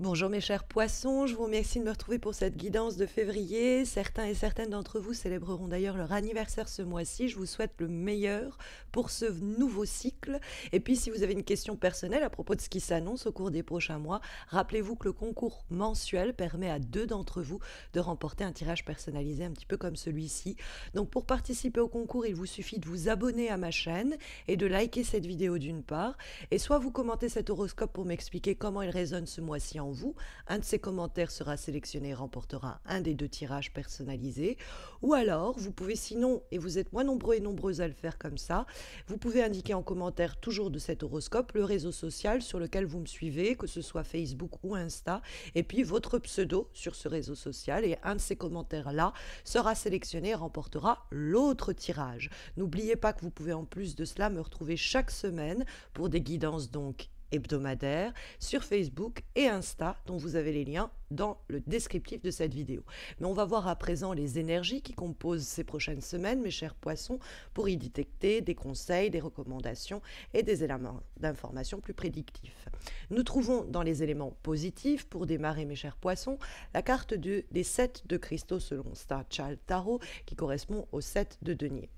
Bonjour mes chers poissons, je vous remercie de me retrouver pour cette guidance de février. Certains et certaines d'entre vous célébreront d'ailleurs leur anniversaire ce mois-ci. Je vous souhaite le meilleur pour ce nouveau cycle. Et puis si vous avez une question personnelle à propos de ce qui s'annonce au cours des prochains mois, rappelez-vous que le concours mensuel permet à deux d'entre vous de remporter un tirage personnalisé un petit peu comme celui-ci. Donc pour participer au concours, il vous suffit de vous abonner à ma chaîne et de liker cette vidéo d'une part. Et soit vous commentez cet horoscope pour m'expliquer comment il résonne ce mois-ci vous. Un de ces commentaires sera sélectionné et remportera un des deux tirages personnalisés. Ou alors, vous pouvez sinon, et vous êtes moins nombreux et nombreuses à le faire comme ça, vous pouvez indiquer en commentaire toujours de cet horoscope le réseau social sur lequel vous me suivez, que ce soit Facebook ou Insta, et puis votre pseudo sur ce réseau social. Et un de ces commentaires-là sera sélectionné et remportera l'autre tirage. N'oubliez pas que vous pouvez en plus de cela me retrouver chaque semaine pour des guidances donc hebdomadaire sur Facebook et Insta, dont vous avez les liens dans le descriptif de cette vidéo. Mais on va voir à présent les énergies qui composent ces prochaines semaines, mes chers poissons, pour y détecter des conseils, des recommandations et des éléments d'information plus prédictifs. Nous trouvons dans les éléments positifs, pour démarrer, mes chers poissons, la carte des 7 de cristaux selon Star Child Tarot, qui correspond aux 7 de deniers.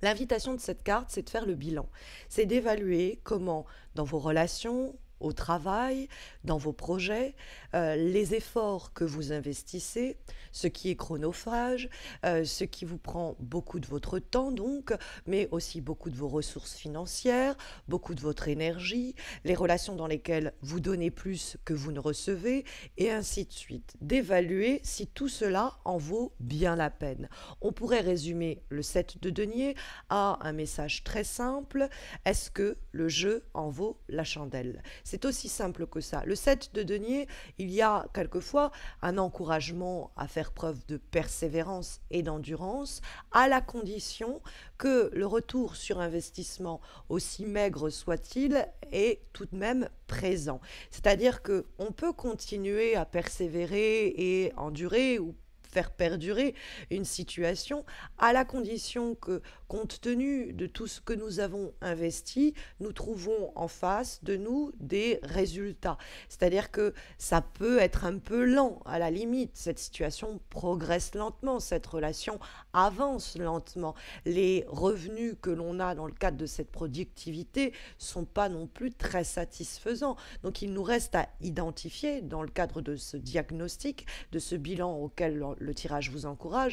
L'invitation de cette carte, c'est de faire le bilan. C'est d'évaluer comment, dans vos relations, au travail, dans vos projets, euh, les efforts que vous investissez, ce qui est chronophage, euh, ce qui vous prend beaucoup de votre temps donc, mais aussi beaucoup de vos ressources financières, beaucoup de votre énergie, les relations dans lesquelles vous donnez plus que vous ne recevez, et ainsi de suite. D'évaluer si tout cela en vaut bien la peine. On pourrait résumer le 7 de deniers à un message très simple, est-ce que le jeu en vaut la chandelle c'est aussi simple que ça. Le 7 de denier, il y a quelquefois un encouragement à faire preuve de persévérance et d'endurance, à la condition que le retour sur investissement, aussi maigre soit-il, est tout de même présent. C'est-à-dire que on peut continuer à persévérer et endurer ou faire perdurer une situation, à la condition que, compte tenu de tout ce que nous avons investi, nous trouvons en face de nous des résultats. C'est-à-dire que ça peut être un peu lent, à la limite. Cette situation progresse lentement, cette relation avance lentement. Les revenus que l'on a dans le cadre de cette productivité sont pas non plus très satisfaisants. Donc il nous reste à identifier, dans le cadre de ce diagnostic, de ce bilan auquel le tirage vous encourage,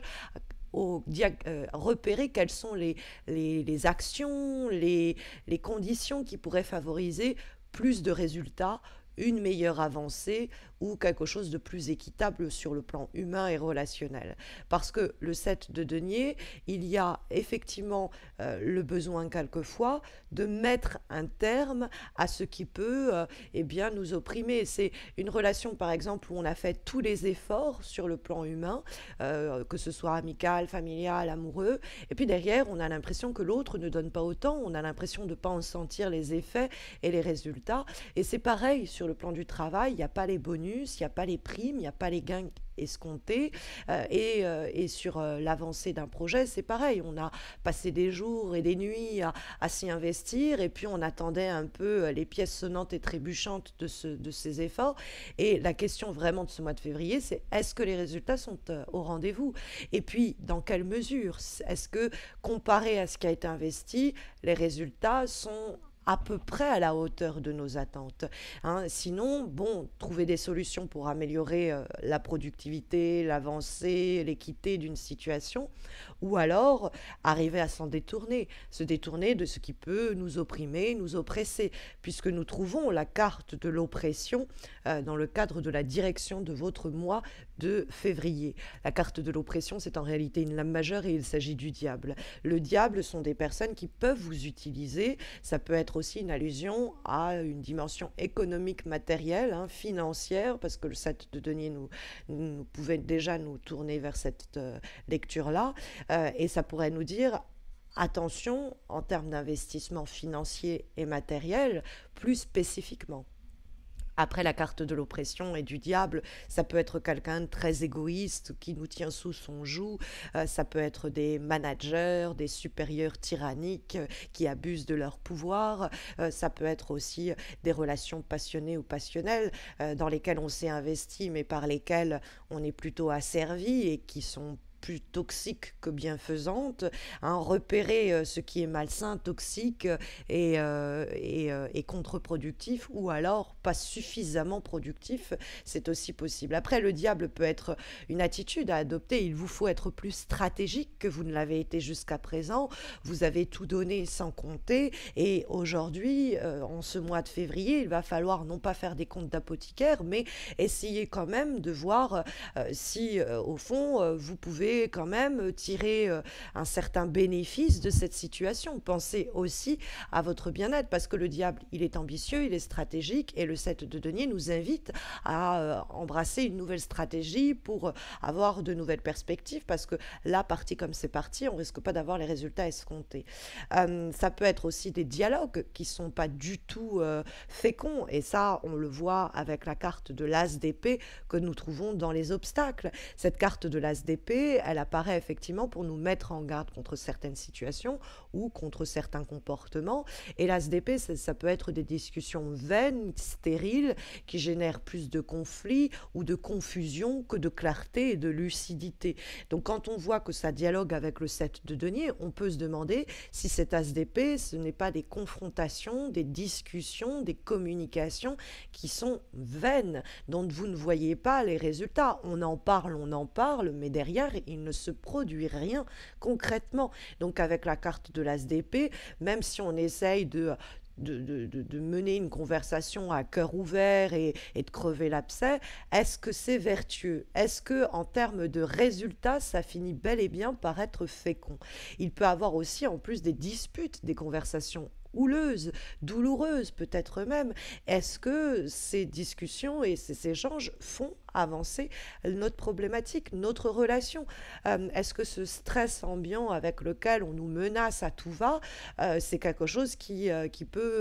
au euh, repérer quelles sont les, les, actions, les, conditions qui pourraient favoriser plus de résultats une meilleure avancée ou quelque chose de plus équitable sur le plan humain et relationnel. Parce que le 7 de denier, il y a effectivement euh, le besoin quelquefois de mettre un terme à ce qui peut euh, eh bien, nous opprimer. C'est une relation par exemple où on a fait tous les efforts sur le plan humain, euh, que ce soit amical, familial, amoureux, et puis derrière on a l'impression que l'autre ne donne pas autant, on a l'impression de ne pas en sentir les effets et les résultats. Et c'est pareil sur le plan du travail, il n'y a pas les bonus, il n'y a pas les primes, il n'y a pas les gains escomptés. Euh, euh, et, sur euh, l'avancée d'un projet, c'est pareil. On a passé des jours et des nuits à, s'y investir, et puis on attendait un peu les pièces sonnantes et trébuchantes de, ce, de ces efforts. Et la question vraiment de ce mois de février, c'est est-ce que les résultats sont au rendez-vous Et puis, dans quelle mesure Est-ce que, comparé à ce qui a été investi, les résultats sont à peu près à la hauteur de nos attentes. Hein. sinon, bon, trouver des solutions pour améliorer euh, la productivité, l'avancée, l'équité d'une situation, ou alors arriver à s'en détourner, se détourner de ce qui peut nous opprimer, nous oppresser, puisque nous trouvons la carte de l'oppression euh, dans le cadre de la direction de votre mois de février. La carte de l'oppression, c'est en réalité une lame majeure et il s'agit du diable. Le diable sont des personnes qui peuvent vous utiliser, ça peut être aussi une allusion à une dimension économique matérielle, hein, financière, parce que le 7 de Denis nous, nous pouvait déjà nous tourner vers cette euh, lecture-là. Euh, et ça pourrait nous dire, attention, en termes d'investissement financier et matériel, plus spécifiquement. Après, la carte de l'oppression et du diable, ça peut être quelqu'un de très égoïste qui nous tient sous son joug, euh, ça peut être des managers, des supérieurs tyranniques euh, qui abusent de leur pouvoir, euh, ça peut être aussi des relations passionnées ou passionnelles dans lesquelles on s'est investi mais par lesquelles on est plutôt asservi et qui sont plus toxique que bienfaisante, hein, repérer euh, ce qui est malsain, toxique euh, et, euh, et, et contre-productif, ou alors pas suffisamment productif, c'est aussi possible. Après, le diable peut être une attitude à adopter, il vous faut être plus stratégique que vous ne l'avez été jusqu'à présent, vous avez tout donné sans compter, et aujourd'hui, en ce mois de février, il va falloir non pas faire des comptes d'apothicaire, mais essayer quand même de voir si, au fond, vous pouvez quand même euh, tirer euh, un certain bénéfice de cette situation. Pensez aussi à votre bien-être parce que le diable, il est ambitieux, il est stratégique et le 7 de denier nous invite à euh, embrasser une nouvelle stratégie pour avoir de nouvelles perspectives parce que là, parti comme c'est parti, on risque pas d'avoir les résultats escomptés. ça peut être aussi des dialogues qui sont pas du tout féconds et ça, on le voit avec la carte de l'as d'épée que nous trouvons dans les obstacles. Cette carte de l'as d'épée, elle apparaît effectivement pour nous mettre en garde contre certaines situations ou contre certains comportements. Et l'ASDP, ça, peut être des discussions vaines, stériles, qui génèrent plus de conflits ou de confusion que de clarté et de lucidité. Donc quand on voit que ça dialogue avec le 7 de denier, on peut se demander si cet ASDP, ce n'est pas des confrontations, des discussions, des communications qui sont vaines, dont vous ne voyez pas les résultats. On en parle, on en parle, mais derrière, il ne se produit rien concrètement. Donc avec la carte de l'ASDP, même si on essaye de, de, mener une conversation à cœur ouvert et, et de crever l'abcès, est-ce que c'est vertueux Est-ce que en termes de résultats, ça finit bel et bien par être fécond Il peut avoir aussi en plus des disputes, des conversations houleuses, douloureuses peut-être même. Est-ce que ces discussions et ces échanges font avancer notre problématique, notre relation. Euh, est-ce que ce stress ambiant avec lequel on nous menace à tout va, euh, c'est quelque chose qui, euh, qui peut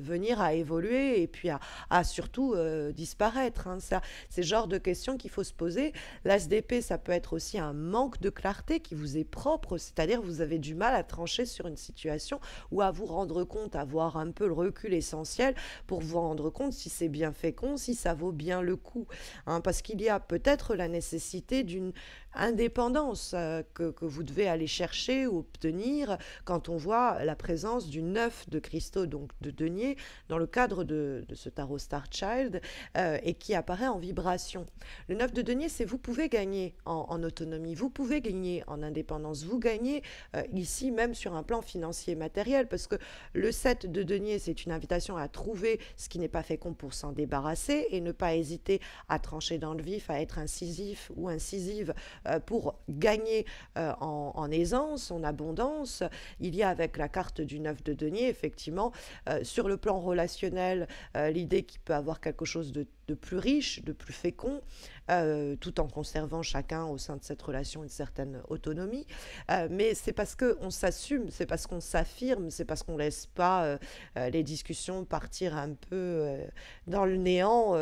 venir à évoluer et puis à, surtout disparaître hein. ça, C'est le genre de questions qu'il faut se poser. L'ASDP, ça peut être aussi un manque de clarté qui vous est propre, c'est-à-dire vous avez du mal à trancher sur une situation ou à vous rendre compte, avoir un peu le recul essentiel pour vous rendre compte si c'est bien fécond, si ça vaut bien le coup. Hein parce qu'il y a peut-être la nécessité d'une indépendance euh, que, vous devez aller chercher ou obtenir quand on voit la présence du 9 de cristaux, donc de deniers dans le cadre de, ce tarot Star Child euh, et qui apparaît en vibration. Le 9 de deniers c'est vous pouvez gagner en, autonomie, vous pouvez gagner en indépendance, vous gagnez euh, ici même sur un plan financier matériel parce que le 7 de deniers c'est une invitation à trouver ce qui n'est pas fait pour s'en débarrasser et ne pas hésiter à trancher dans le vif, à être incisif ou incisive euh, pour gagner euh, en, aisance, en abondance. Il y a avec la carte du 9 de denier, effectivement, euh, sur le plan relationnel, l'idée qu'il peut avoir quelque chose de plus riche, de plus fécond, euh, tout en conservant chacun au sein de cette relation une certaine autonomie. Euh, mais c'est parce qu'on s'assume, c'est parce qu'on s'affirme, c'est parce qu'on ne laisse pas euh, les discussions partir un peu dans le néant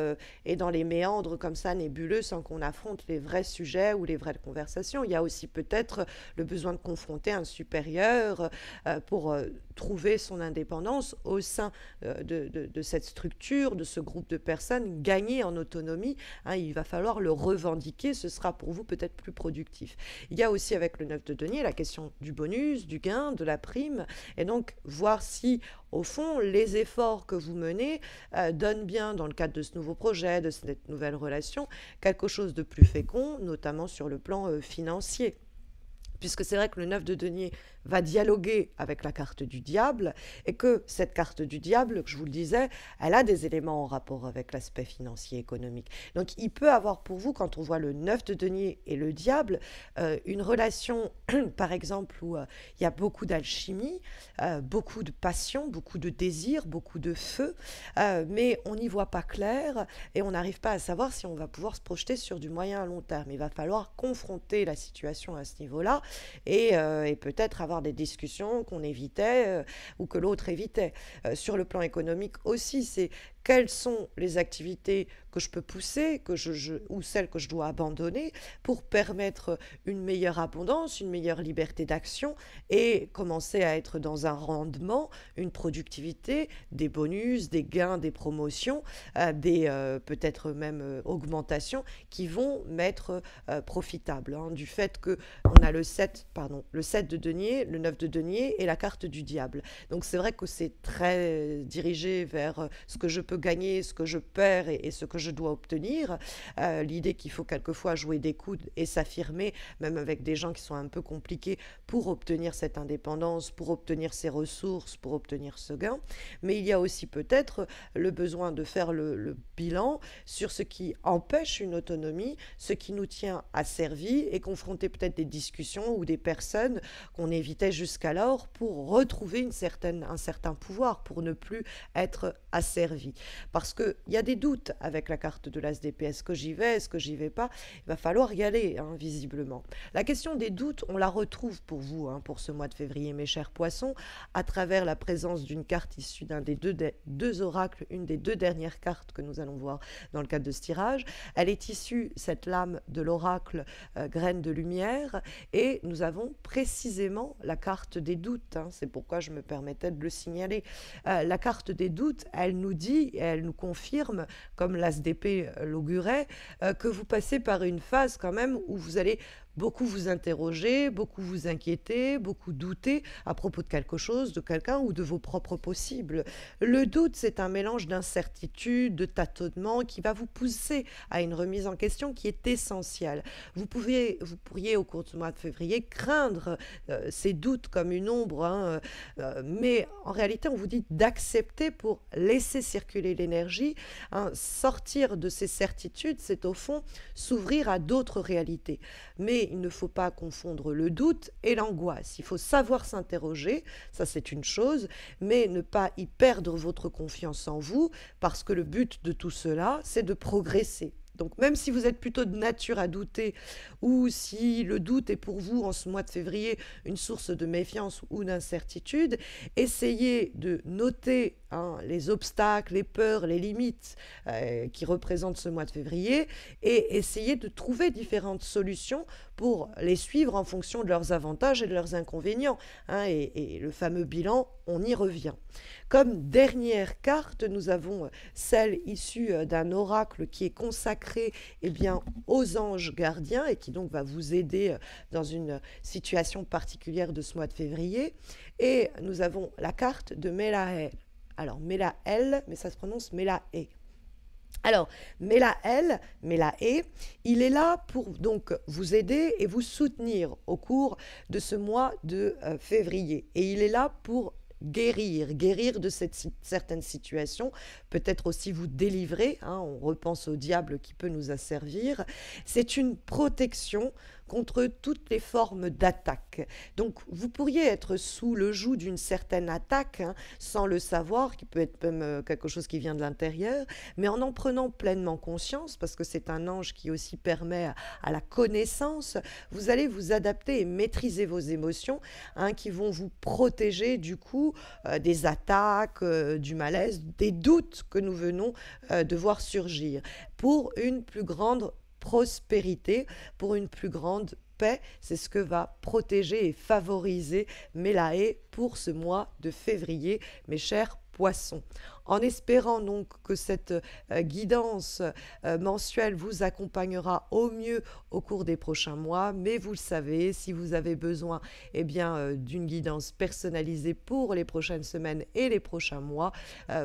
et dans les méandres comme ça nébuleux sans qu'on affronte les vrais sujets ou les vraies conversations. Il y a aussi peut-être le besoin de confronter un supérieur pour trouver son indépendance au sein de, cette structure, de ce groupe de personnes, gagner en autonomie. Hein, il va falloir le revendiquer, ce sera pour vous peut-être plus productif. Il y a aussi avec le 9 de denier la question du bonus, du gain, de la prime, et donc voir si au fond les efforts que vous menez euh, donnent bien dans le cadre de ce nouveau projet, de cette nouvelle relation, quelque chose de plus fécond, notamment sur le plan euh, financier puisque c'est vrai que le neuf de denier va dialoguer avec la carte du diable et que cette carte du diable, que je vous le disais, elle a des éléments en rapport avec l'aspect financier économique. Donc il peut avoir pour vous, quand on voit le 9 de denier et le diable, euh, une relation, par exemple, où euh, il y a beaucoup d'alchimie, euh, beaucoup de passion, beaucoup de désir, beaucoup de feu, mais on n'y voit pas clair et on n'arrive pas à savoir si on va pouvoir se projeter sur du moyen à long terme. Il va falloir confronter la situation à ce niveau-là et peut-être avoir des discussions qu'on évitait euh, ou que l'autre évitait. Euh, sur le plan économique aussi, c'est quelles sont les activités que je peux pousser que je, ou celles que je dois abandonner pour permettre une meilleure abondance, une meilleure liberté d'action et commencer à être dans un rendement, une productivité, des bonus, des gains, des promotions, euh, des peut-être même augmentations qui vont m'être profitable. Hein. du fait que on a le 7, pardon, le 7 de denier le 9 de denier et la carte du diable. Donc c'est vrai que c'est très euh, dirigé vers euh, ce que je peux gagner, ce que je perds et, ce que je dois obtenir. Euh, l'idée qu'il faut quelquefois jouer des coudes et s'affirmer, même avec des gens qui sont un peu compliqués, pour obtenir cette indépendance, pour obtenir ces ressources, pour obtenir ce gain. Mais il y a aussi peut-être le besoin de faire le, bilan sur ce qui empêche une autonomie, ce qui nous tient asservis et confronter peut-être des discussions ou des personnes qu'on évite jusqu'alors pour retrouver une certaine, un certain pouvoir, pour ne plus être asservi. Parce qu'il y a des doutes avec la carte de l'ASDP. Est-ce que j'y vais Est-ce que j'y vais pas Il va falloir y aller, hein, visiblement. La question des doutes, on la retrouve pour vous, hein, pour ce mois de février, mes chers poissons, à travers la présence d'une carte issue d'un des deux, deux oracles, une des deux dernières cartes que nous allons voir dans le cadre de ce tirage. Elle est issue, cette lame de l'oracle euh, graine de lumière, et nous avons précisément la carte des doutes. Hein. c'est pourquoi je me permettais de le signaler. Euh, la carte des doutes, elle nous dit, elle nous confirme, comme l'ASDP euh, l'augurait, euh, que vous passez par une phase quand même où vous allez Beaucoup vous interroger, beaucoup vous inquiéter, beaucoup douter à propos de quelque chose, de quelqu'un ou de vos propres possibles. Le doute, c'est un mélange d'incertitude, de tâtonnement qui va vous pousser à une remise en question qui est essentielle. Vous, pouvez, vous pourriez au cours du mois de février craindre euh, ces doutes comme une ombre, hein, euh, mais en réalité, on vous dit d'accepter pour laisser circuler l'énergie. Hein, sortir de ces certitudes, c'est au fond s'ouvrir à d'autres réalités. Mais il ne faut pas confondre le doute et l'angoisse. Il faut savoir s'interroger, ça c'est une chose, mais ne pas y perdre votre confiance en vous, parce que le but de tout cela, c'est de progresser. Donc même si vous êtes plutôt de nature à douter ou si le doute est pour vous en ce mois de février une source de méfiance ou d'incertitude, essayez de noter hein, les obstacles, les peurs, les limites euh, qui représentent ce mois de février et essayez de trouver différentes solutions pour les suivre en fonction de leurs avantages et de leurs inconvénients. Hein, et, et le fameux bilan, on y revient. Comme dernière carte, nous avons euh, celle issue euh, d'un oracle qui est consacré et eh bien, aux anges gardiens et qui donc va vous aider euh, dans une situation particulière de ce mois de février. Et nous avons la carte de Melaël. Alors Melael, mais ça se prononce Melae. Alors, Melael, Melae, il est là pour donc vous aider et vous soutenir au cours de ce mois de euh, février. Et il est là pour guérir, guérir de cette, certaine situation, peut-être aussi vous délivrer, hein, on repense au diable qui peut nous asservir, c'est une protection contre toutes les formes d'attaques. Donc vous pourriez être sous le joug d'une certaine attaque hein, sans le savoir, qui peut être même euh, quelque chose qui vient de l'intérieur, mais en en prenant pleinement conscience, parce que c'est un ange qui aussi permet à, la connaissance, vous allez vous adapter et maîtriser vos émotions hein, qui vont vous protéger du coup euh, des attaques, euh, du malaise, des doutes que nous venons de voir surgir pour une plus grande prospérité, pour une plus grande paix. C'est ce que va protéger et favoriser Melaé pour ce mois de février, mes chers en espérant donc que cette euh, guidance euh, mensuelle vous accompagnera au mieux au cours des prochains mois, mais vous le savez, si vous avez besoin eh bien euh, d'une guidance personnalisée pour les prochaines semaines et les prochains mois,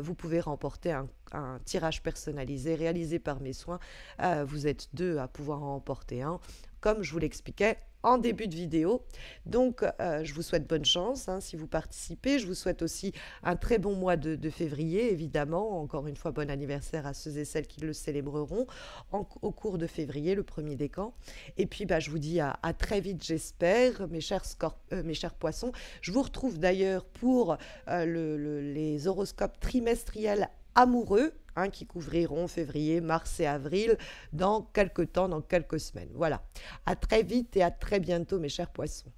vous pouvez remporter un tirage personnalisé réalisé par mes soins. vous êtes deux à pouvoir en emporter un. Comme je vous l'expliquais, en début de vidéo. Donc, euh, je vous souhaite bonne chance hein, si vous participez. Je vous souhaite aussi un très bon mois de, février, évidemment. Encore une fois, bon anniversaire à ceux et celles qui le célébreront au cours de février, le premier décan. Et puis, bah, je vous dis à, très vite, j'espère, mes, chers euh, mes chers poissons. Je vous retrouve d'ailleurs pour euh, les horoscopes trimestriels amoureux hein, qui couvriront février, mars et avril dans quelques temps, dans quelques semaines. Voilà. À très vite et à très bientôt, mes chers poissons.